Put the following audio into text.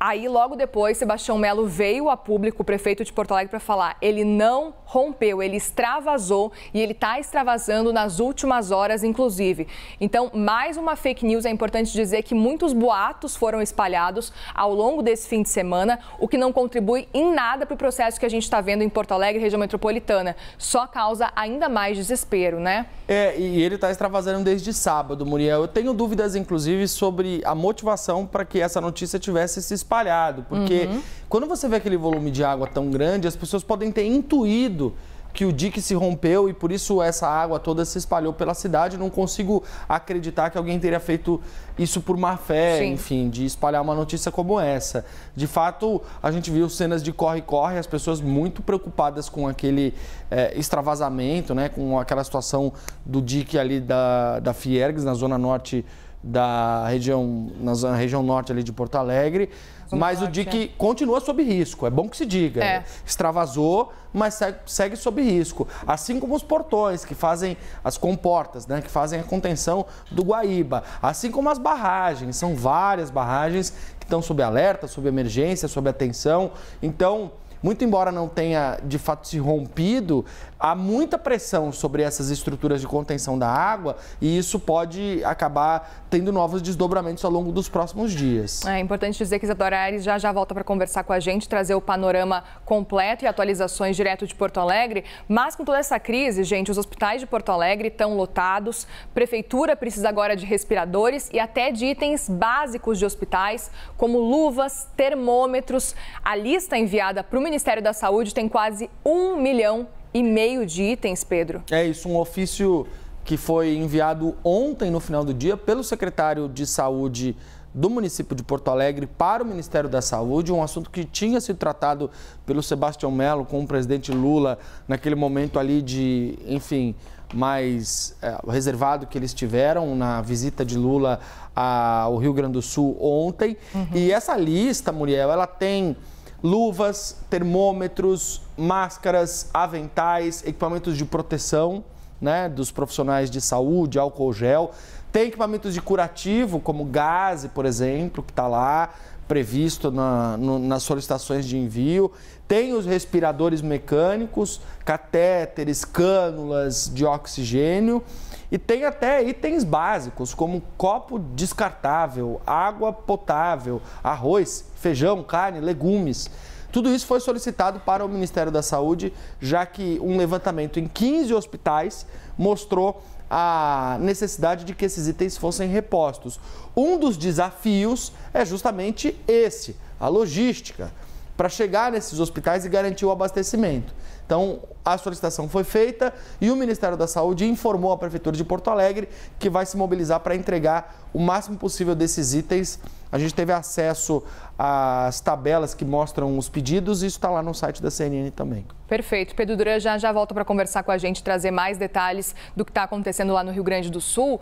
Aí, logo depois, Sebastião Melo veio a público, o prefeito de Porto Alegre, para falar. Ele não rompeu, ele extravasou e ele está extravasando nas últimas horas, inclusive. Então, mais uma fake news. É importante dizer que muitos boatos foram espalhados ao longo desse fim de semana, o que não contribui em nada para o processo que a gente está vendo em Porto Alegre, região metropolitana. Só causa ainda mais desespero, né? É, e ele está extravasando desde sábado, Muriel. Eu tenho dúvidas, inclusive, sobre a motivação para que essa notícia tivesse se espalhado, porque uhum. quando você vê aquele volume de água tão grande, as pessoas podem ter intuído que o dique se rompeu e por isso essa água toda se espalhou pela cidade. Não consigo acreditar que alguém teria feito isso por má fé, Sim. enfim, de espalhar uma notícia como essa. De fato, a gente viu cenas de corre-corre, as pessoas muito preocupadas com aquele é, extravasamento, né, com aquela situação do dique ali da, da Fiergs, na zona norte da região, na, região norte ali de Porto Alegre. Zona mas norte, o DIC é. continua sob risco, é bom que se diga. É. Extravasou, mas segue, segue sob risco. Assim como os portões que fazem as comportas, né, que fazem a contenção do Guaíba. Assim como as barragens, são várias barragens que estão sob alerta, sob emergência, sob atenção. Então, muito embora não tenha de fato se rompido, há muita pressão sobre essas estruturas de contenção da água e isso pode acabar tendo novos desdobramentos ao longo dos próximos dias. É importante dizer que Isadora Aires já já volta para conversar com a gente, trazer o panorama completo e atualizações direto de Porto Alegre, mas com toda essa crise, gente, os hospitais de Porto Alegre estão lotados, prefeitura precisa agora de respiradores e até de itens básicos de hospitais, como luvas, termômetros. A lista enviada para o Ministério da Saúde tem quase um milhão e meio de itens, Pedro. É isso, um ofício que foi enviado ontem, no final do dia, pelo secretário de Saúde do município de Porto Alegre para o Ministério da Saúde, um assunto que tinha sido tratado pelo Sebastião Melo com o presidente Lula naquele momento ali de, enfim, mais é, reservado que eles tiveram na visita de Lula ao Rio Grande do Sul ontem. Uhum. E essa lista, Muriel, ela tem luvas, termômetros, máscaras, aventais, equipamentos de proteção né, dos profissionais de saúde, álcool gel. Tem equipamentos de curativo, como gaze, por exemplo, que está lá previsto na, no, nas solicitações de envio. Tem os respiradores mecânicos, catéteres, cânulas de oxigênio. E tem até itens básicos, como copo descartável, água potável, arroz, feijão, carne, legumes. Tudo isso foi solicitado para o Ministério da Saúde, já que um levantamento em 15 hospitais mostrou a necessidade de que esses itens fossem repostos. Um dos desafios é justamente esse, a logística para chegar nesses hospitais e garantir o abastecimento. Então, a solicitação foi feita e o Ministério da Saúde informou a Prefeitura de Porto Alegre que vai se mobilizar para entregar o máximo possível desses itens. A gente teve acesso às tabelas que mostram os pedidos e isso está lá no site da CNN também. Perfeito. Pedro Duran já, já volta para conversar com a gente, trazer mais detalhes do que está acontecendo lá no Rio Grande do Sul.